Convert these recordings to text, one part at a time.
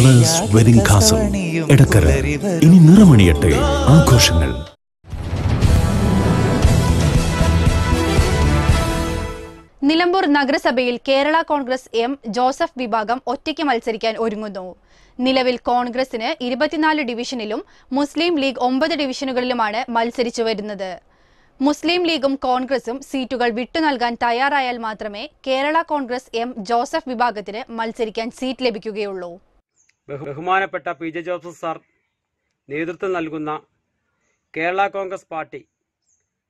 colours wedding castle Edakkara ഇനി നിറമണിയട്ടെ ആഘോഷങ്ങൾ നിലമ്പൂർ നഗരസഭയിൽ കേരള കോൺഗ്രസ് എം ജോസഫ് വിഭാഗം ഒറ്റയ്ക്ക് മത്സരിക്കാൻ ഒരുങ്ങുന്നു നിലവിൽ കോൺഗ്രസിന് ഇരുപത്തിനാല് ഡിവിഷനിലും മുസ്ലിം ലീഗ് ഒമ്പത് ഡിവിഷനുകളിലുമാണ് മത്സരിച്ചു വരുന്നത് മുസ്ലിം ലീഗും കോൺഗ്രസും സീറ്റുകൾ വിട്ടു നൽകാൻ തയ്യാറായാൽ മാത്രമേ കേരള കോൺഗ്രസ് എം ജോസഫ് വിഭാഗത്തിന് മത്സരിക്കാൻ സീറ്റ് ലഭിക്കുകയുള്ളൂ ബഹുമാനപ്പെട്ട പി ജെ ജോസഫ് സാർ നേതൃത്വം നൽകുന്ന കേരള കോൺഗ്രസ് പാർട്ടി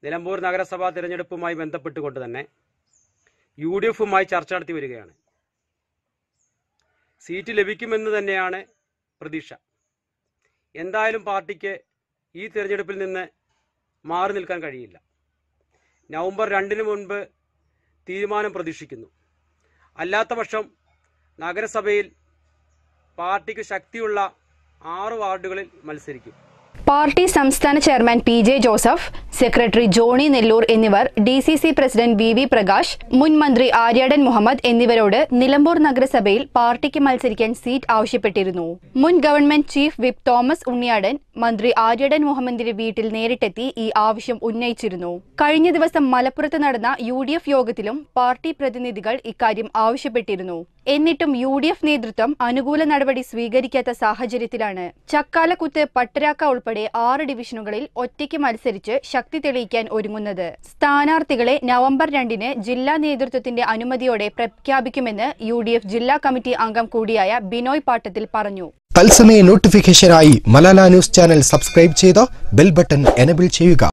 നിലമ്പൂർ നഗരസഭാ തിരഞ്ഞെടുപ്പുമായി ബന്ധപ്പെട്ടുകൊണ്ട് തന്നെ യു ഡി എഫുമായി ചർച്ച നടത്തി വരികയാണ് സീറ്റ് ലഭിക്കുമെന്ന് തന്നെയാണ് പ്രതീക്ഷ എന്തായാലും പാർട്ടിക്ക് ഈ തിരഞ്ഞെടുപ്പിൽ നിന്ന് മാറി നിൽക്കാൻ കഴിയില്ല നവംബർ രണ്ടിന് മുൻപ് തീരുമാനം പ്രതീക്ഷിക്കുന്നു അല്ലാത്ത പക്ഷം നഗരസഭയിൽ പാർട്ടിക്ക് ശക്തിയുള്ള ആറ് വാർഡുകളിൽ മത്സരിക്കും പാർട്ടി സംസ്ഥാന chairman P J Joseph secretary Johny Nelloor എന്നിവർ D C C president V V Prakash മുൻ മന്ത്രി ആര്യാടൻ മുഹമ്മദ് എന്നിവരോട് നിലമ്പൂർ നഗരസഭയിൽ പാർട്ടിക്ക് മത്സരിക്കാൻ സീറ്റ് ആവശ്യപ്പെട്ടിരുന്നു മുൻ government chief whip Thomas Unniyadan മന്ത്രി ആര്യാടൻ മുഹമ്മദിന്റെ വീട്ടിൽ നേരിട്ടെത്തി ഈ ആവശ്യം ഉന്നയിച്ചിരുന്നു കഴിഞ്ഞ ദിവസം മലപ്പുറത്ത് നടന്ന യു യോഗത്തിലും പാർട്ടി പ്രതിനിധികൾ ഇക്കാര്യം ആവശ്യപ്പെട്ടിരുന്നു എന്നിട്ടും യു ഡി എഫ് നേതൃത്വം അനുകൂല നടപടി സ്വീകരിക്കാത്ത സാഹചര്യത്തിലാണ് ചക്കാലക്കുത്ത് പട്ടരാക്ക ഉൾപ്പെടെ ആറ് ഡിവിഷനുകളിൽ ഒറ്റയ്ക്ക് മത്സരിച്ച് ശക്തി തെളിയിക്കാൻ ഒരുങ്ങുന്നത് സ്ഥാനാർത്ഥികളെ നവംബർ രണ്ടിന് ജില്ലാ നേതൃത്വത്തിന്റെ അനുമതിയോടെ പ്രഖ്യാപിക്കുമെന്ന് യു ജില്ലാ കമ്മിറ്റി അംഗം കൂടിയായ ബിനോയ് പാട്ടത്തിൽ പറഞ്ഞു തത്സമയ നോട്ടിഫിക്കേഷനായി മലാല ന്യൂസ് ചാനൽ സബ്സ്ക്രൈബ് ചെയ്ത് ബെൽ ബട്ടൺ എനബിൾ ചെയ്യുക